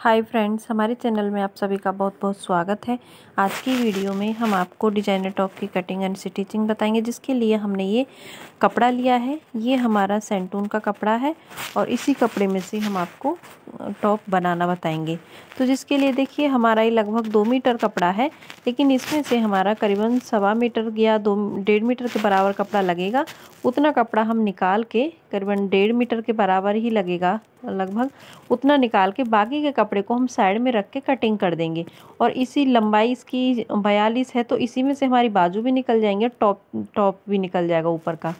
hi friends हमारे channel में आप सभी का बहुत बहुत स्वागत है आज की वीडियो में हम आपको डिजाइनर टॉप की कटिंग एंड स्टिचिंग बताएंगे जिसके लिए हमने ये कपड़ा लिया है ये हमारा सेंटून का कपड़ा है और इसी कपड़े में से हम आपको टॉप बनाना बताएंगे तो जिसके लिए देखिए हमारा ये लगभग दो मीटर कपड़ा है लेकिन इसमें से हमारा करीबन सवा मीटर या दो डेढ़ मीटर के बराबर कपड़ा लगेगा उतना कपड़ा हम निकाल के करीबन डेढ़ मीटर के बराबर ही लगेगा लगभग उतना निकाल के बाकी के कपड़े को हम साइड में रख के कटिंग कर देंगे और इसी लंबाई इसकी बयालीस है तो इसी में से हमारी बाजू भी निकल जाएंगे और टॉप टॉप भी निकल जाएगा ऊपर का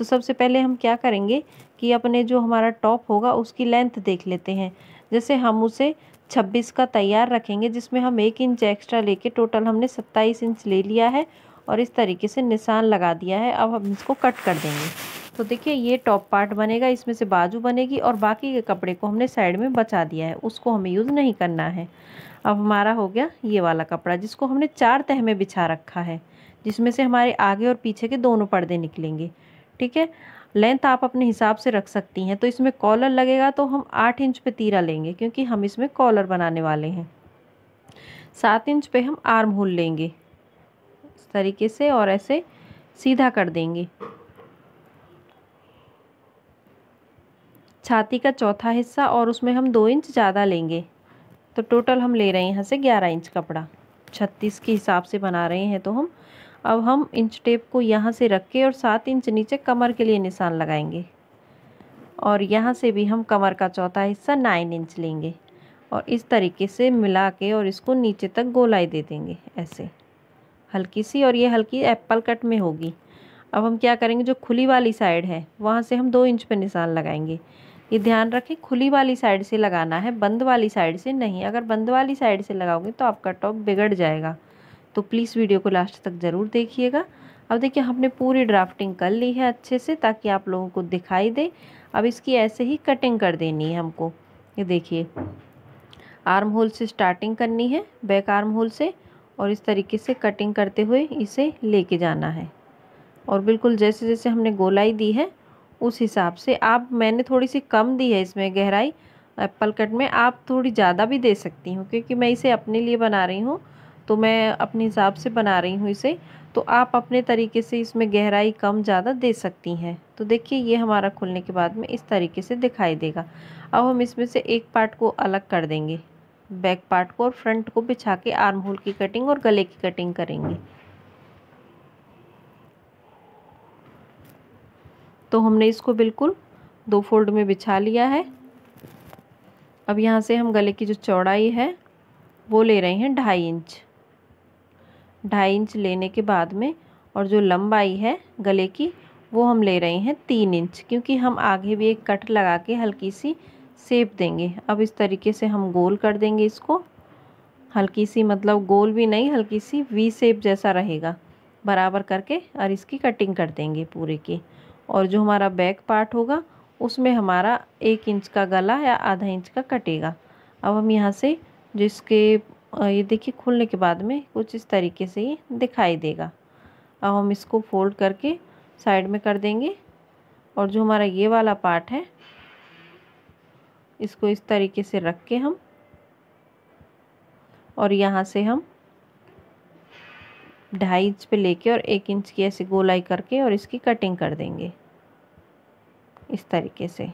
तो सबसे पहले हम क्या करेंगे कि अपने जो हमारा टॉप होगा उसकी लेंथ देख लेते हैं जैसे हम उसे छब्बीस का तैयार रखेंगे जिसमें हम एक इंच एक्स्ट्रा लेके टोटल हमने सत्ताईस इंच ले लिया है और इस तरीके से निशान लगा दिया है अब हम इसको कट कर देंगे तो देखिए ये टॉप पार्ट बनेगा इसमें से बाजू बनेगी और बाकी के कपड़े को हमने साइड में बचा दिया है उसको हमें यूज़ नहीं करना है अब हमारा हो गया ये वाला कपड़ा जिसको हमने चार तह में बिछा रखा है जिसमें से हमारे आगे और पीछे के दोनों पर्दे निकलेंगे ठीक है लेंथ आप अपने हिसाब से रख सकती हैं तो इसमें कॉलर लगेगा तो हम आठ इंच पे तीरा लेंगे क्योंकि हम इसमें कॉलर बनाने वाले हैं सात इंच पे हम आर्म होल लेंगे इस तरीके से और ऐसे सीधा कर देंगे छाती का चौथा हिस्सा और उसमें हम दो इंच ज़्यादा लेंगे तो टोटल हम ले रहे हैं यहाँ से ग्यारह इंच कपड़ा छत्तीस के हिसाब से बना रहे हैं तो हम अब हम इंच टेप को यहाँ से रख के और सात इंच नीचे कमर के लिए निशान लगाएंगे और यहाँ से भी हम कमर का चौथा हिस्सा नाइन इंच लेंगे और इस तरीके से मिला के और इसको नीचे तक गोलाई दे देंगे ऐसे हल्की सी और ये हल्की एप्पल कट में होगी अब हम क्या करेंगे जो खुली वाली साइड है वहाँ से हम दो इंच पर निशान लगाएंगे ये ध्यान रखें खुली वाली साइड से लगाना है बंद वाली साइड से नहीं अगर बंद वाली साइड से लगाओगे तो आपका टॉप बिगड़ जाएगा तो प्लीज़ वीडियो को लास्ट तक ज़रूर देखिएगा अब देखिए हमने पूरी ड्राफ्टिंग कर ली है अच्छे से ताकि आप लोगों को दिखाई दे अब इसकी ऐसे ही कटिंग कर देनी है हमको ये देखिए आर्म होल से स्टार्टिंग करनी है बैक आर्म होल से और इस तरीके से कटिंग करते हुए इसे लेके जाना है और बिल्कुल जैसे जैसे हमने गोलाई दी है उस हिसाब से आप मैंने थोड़ी सी कम दी है इसमें गहराई एप्पल कट में आप थोड़ी ज़्यादा भी दे सकती हूँ क्योंकि मैं इसे अपने लिए बना रही हूँ तो मैं अपने हिसाब से बना रही हूँ इसे तो आप अपने तरीके से इसमें गहराई कम ज़्यादा दे सकती हैं तो देखिए ये हमारा खुलने के बाद में इस तरीके से दिखाई देगा अब हम इसमें से एक पार्ट को अलग कर देंगे बैक पार्ट को और फ्रंट को बिछा के आर्म होल की कटिंग और गले की कटिंग करेंगे तो हमने इसको बिल्कुल दो फोल्ड में बिछा लिया है अब यहाँ से हम गले की जो चौड़ाई है वो ले रहे हैं ढाई इंच ढाई इंच लेने के बाद में और जो लंबाई है गले की वो हम ले रहे हैं तीन इंच क्योंकि हम आगे भी एक कट लगा के हल्की सी सेप देंगे अब इस तरीके से हम गोल कर देंगे इसको हल्की सी मतलब गोल भी नहीं हल्की सी वी सेप जैसा रहेगा बराबर करके और इसकी कटिंग कर देंगे पूरे की और जो हमारा बैक पार्ट होगा उसमें हमारा एक इंच का गला या आधा इंच का कटेगा अब हम यहाँ से जिसके और ये देखिए खुलने के बाद में कुछ इस तरीके से ये दिखाई देगा अब हम इसको फोल्ड करके साइड में कर देंगे और जो हमारा ये वाला पार्ट है इसको इस तरीके से रख के हम और यहाँ से हम ढाई इंच पे लेके और एक इंच की ऐसे गोलाई करके और इसकी कटिंग कर देंगे इस तरीके से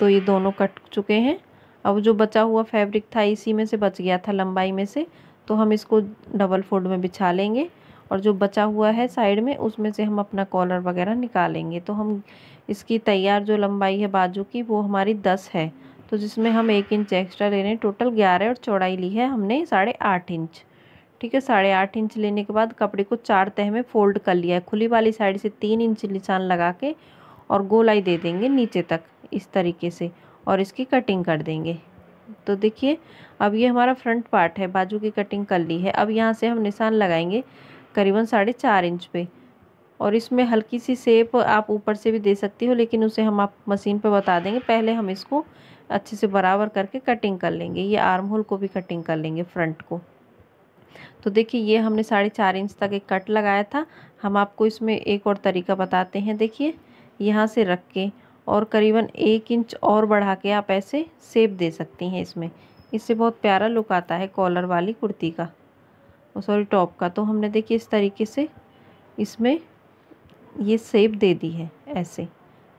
तो ये दोनों कट चुके हैं अब जो बचा हुआ फैब्रिक था इसी में से बच गया था लंबाई में से तो हम इसको डबल फोल्ड में बिछा लेंगे और जो बचा हुआ है साइड में उसमें से हम अपना कॉलर वगैरह निकालेंगे तो हम इसकी तैयार जो लंबाई है बाजू की वो हमारी दस है तो जिसमें हम एक इंच एक्स्ट्रा ले रहे हैं टोटल ग्यारह और चौड़ाई ली है हमने साढ़े आठ इंच ठीक है साढ़े आठ इंच लेने के बाद कपड़े को चार तह में फोल्ड कर लिया है खुली वाली साइड से तीन इंच निशान लगा के और गोलाई दे देंगे नीचे तक इस तरीके से और इसकी कटिंग कर देंगे तो देखिए अब ये हमारा फ्रंट पार्ट है बाजू की कटिंग कर ली है अब यहाँ से हम निशान लगाएंगे करीबन साढ़े चार इंच पे और इसमें हल्की सी सेप आप ऊपर से भी दे सकती हो लेकिन उसे हम आप मशीन पे बता देंगे पहले हम इसको अच्छे से बराबर करके कटिंग कर लेंगे ये आर्म होल को भी कटिंग कर लेंगे फ्रंट को तो देखिए ये हमने साढ़े चार इंच तक एक कट लगाया था हम आपको इसमें एक और तरीका बताते हैं देखिए यहाँ से रख के और करीबन एक इंच और बढ़ा के आप ऐसे सेप दे सकती हैं इसमें इससे बहुत प्यारा लुक आता है कॉलर वाली कुर्ती का सॉरी टॉप का तो हमने देखिए इस तरीके से इसमें ये सेप दे दी है ऐसे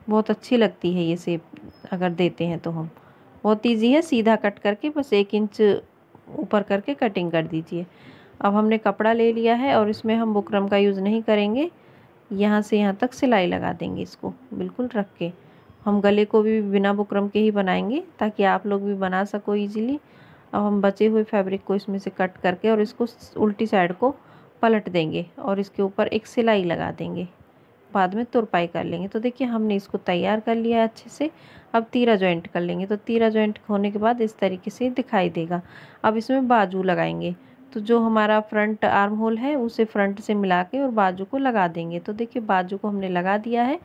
बहुत अच्छी लगती है ये सेप अगर देते हैं तो हम बहुत ईजी है सीधा कट करके बस एक इंच ऊपर करके कटिंग कर दीजिए अब हमने कपड़ा ले लिया है और इसमें हम बुकरम का यूज़ नहीं करेंगे यहाँ से यहाँ तक सिलाई लगा देंगे इसको बिल्कुल रख के हम गले को भी बिना बुकरम के ही बनाएंगे ताकि आप लोग भी बना सको इजीली अब हम बचे हुए फैब्रिक को इसमें से कट करके और इसको उल्टी साइड को पलट देंगे और इसके ऊपर एक सिलाई लगा देंगे बाद में तुरपाई कर लेंगे तो देखिए हमने इसको तैयार कर लिया है अच्छे से अब तीरा जॉइंट कर लेंगे तो तीरा जॉइंट होने के बाद इस तरीके से दिखाई देगा अब इसमें बाजू लगाएंगे तो जो हमारा फ्रंट आर्म होल है उसे फ्रंट से मिला के और बाजू को लगा देंगे तो देखिए बाजू को हमने लगा दिया है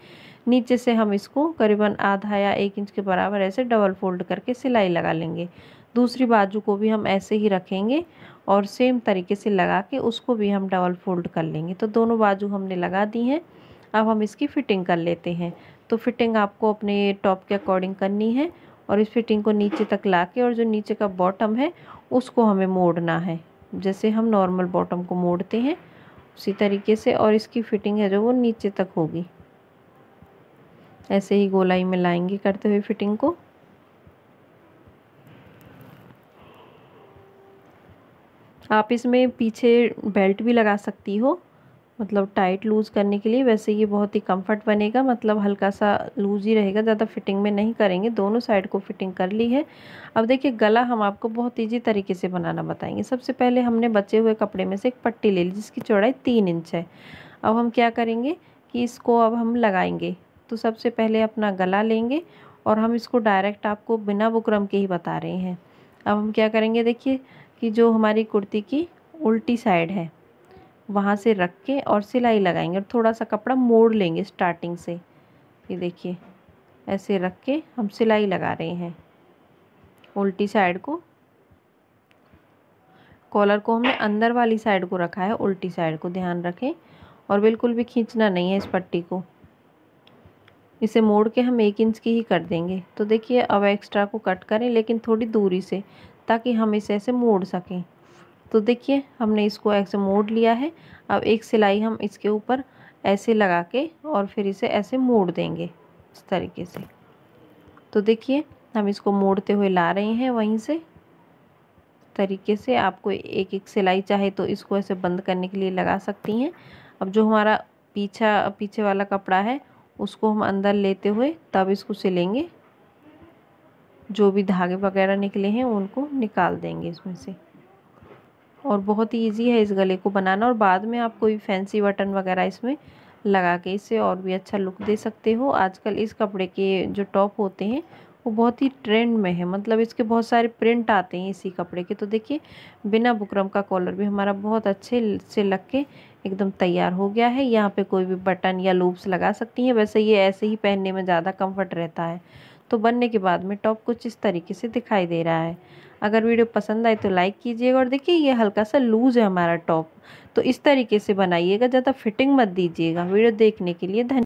नीचे से हम इसको करीबन आधा या एक इंच के बराबर ऐसे डबल फोल्ड करके सिलाई लगा लेंगे दूसरी बाजू को भी हम ऐसे ही रखेंगे और सेम तरीके से लगा के उसको भी हम डबल फोल्ड कर लेंगे तो दोनों बाजू हमने लगा दी हैं अब हम इसकी फ़िटिंग कर लेते हैं तो फिटिंग आपको अपने टॉप के अकॉर्डिंग करनी है और इस फिटिंग को नीचे तक ला के और जो नीचे का बॉटम है उसको हमें मोड़ना है जैसे हम नॉर्मल बॉटम को मोड़ते हैं उसी तरीके से और इसकी फिटिंग है जो वो नीचे तक होगी ऐसे ही गोलाई में लाएंगे करते हुए फिटिंग को आप इसमें पीछे बेल्ट भी लगा सकती हो मतलब टाइट लूज़ करने के लिए वैसे ये बहुत ही कंफर्ट बनेगा मतलब हल्का सा लूज़ ही रहेगा ज़्यादा फिटिंग में नहीं करेंगे दोनों साइड को फिटिंग कर ली है अब देखिए गला हम आपको बहुत ईजी तरीके से बनाना बताएंगे सबसे पहले हमने बचे हुए कपड़े में से एक पट्टी ले ली जिसकी चौड़ाई तीन इंच है अब हम क्या करेंगे कि इसको अब हम लगाएंगे तो सबसे पहले अपना गला लेंगे और हम इसको डायरेक्ट आपको बिना बुकरम के ही बता रहे हैं अब हम क्या करेंगे देखिए कि जो हमारी कुर्ती की उल्टी साइड है वहाँ से रख के और सिलाई लगाएंगे और थोड़ा सा कपड़ा मोड़ लेंगे स्टार्टिंग से ये देखिए ऐसे रख के हम सिलाई लगा रहे हैं उल्टी साइड को कॉलर को हमने अंदर वाली साइड को रखा है उल्टी साइड को ध्यान रखें और बिल्कुल भी खींचना नहीं है इस पट्टी को इसे मोड़ के हम एक इंच की ही कर देंगे तो देखिए अब एक्स्ट्रा को कट करें लेकिन थोड़ी दूरी से ताकि हम इसे ऐसे मोड़ सकें तो देखिए हमने इसको ऐसे मोड़ लिया है अब एक सिलाई हम इसके ऊपर ऐसे लगा के और फिर इसे ऐसे मोड़ देंगे इस तरीके से तो देखिए हम इसको मोड़ते हुए ला रहे हैं वहीं से तरीके से आपको एक एक सिलाई चाहे तो इसको ऐसे बंद करने के लिए लगा सकती हैं अब जो हमारा पीछा पीछे वाला कपड़ा है उसको हम अंदर लेते हुए तब इसको सिलेंगे जो भी धागे वगैरह निकले हैं उनको निकाल देंगे इसमें से और बहुत ही ईजी है इस गले को बनाना और बाद में आप कोई फैंसी बटन वगैरह इसमें लगा के इसे और भी अच्छा लुक दे सकते हो आजकल इस कपड़े के जो टॉप होते हैं वो बहुत ही ट्रेंड में है मतलब इसके बहुत सारे प्रिंट आते हैं इसी कपड़े के तो देखिए बिना बुकरम का कॉलर भी हमारा बहुत अच्छे से लग के एकदम तैयार हो गया है यहाँ पे कोई भी बटन या लूप्स लगा सकती हैं वैसे ये ऐसे ही पहनने में ज़्यादा कंफर्ट रहता है तो बनने के बाद में टॉप कुछ इस तरीके से दिखाई दे रहा है अगर वीडियो पसंद आए तो लाइक कीजिएगा और देखिए ये हल्का सा लूज़ है हमारा टॉप तो इस तरीके से बनाइएगा ज़्यादा फिटिंग मत दीजिएगा वीडियो देखने के लिए धन्यवाद